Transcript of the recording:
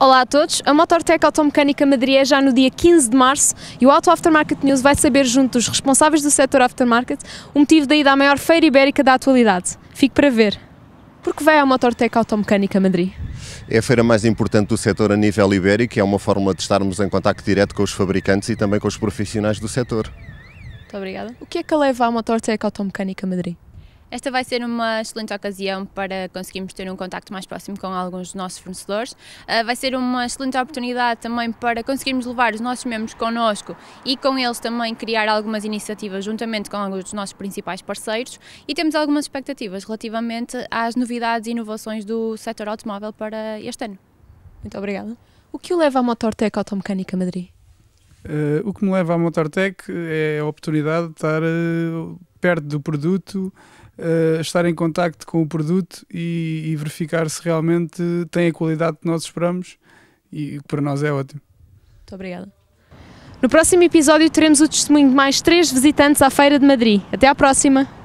Olá a todos, a Motortec Automecânica Madrid é já no dia 15 de março e o Auto Aftermarket News vai saber junto dos responsáveis do setor aftermarket o motivo da ida à maior feira ibérica da atualidade. Fique para ver. Porque vai à Motortec Automecânica Madrid? É a feira mais importante do setor a nível ibérico e é uma forma de estarmos em contato direto com os fabricantes e também com os profissionais do setor. Muito obrigada. O que é que a leva à Motortec Automecânica Madrid? Esta vai ser uma excelente ocasião para conseguirmos ter um contacto mais próximo com alguns dos nossos fornecedores. Ah, vai ser uma excelente oportunidade também para conseguirmos levar os nossos membros connosco e com eles também criar algumas iniciativas juntamente com alguns dos nossos principais parceiros e temos algumas expectativas relativamente às novidades e inovações do setor automóvel para este ano. Muito obrigada. O que o leva à Motortec Automecânica Madrid? Uh, o que me leva à Motortech é a oportunidade de estar uh, perto do produto, uh, estar em contacto com o produto e, e, verificar se realmente tem a qualidade que nós esperamos e que para nós é ótimo. Muito obrigada. No próximo episódio teremos o testemunho de mais três visitantes à Feira de Madrid. Até à próxima!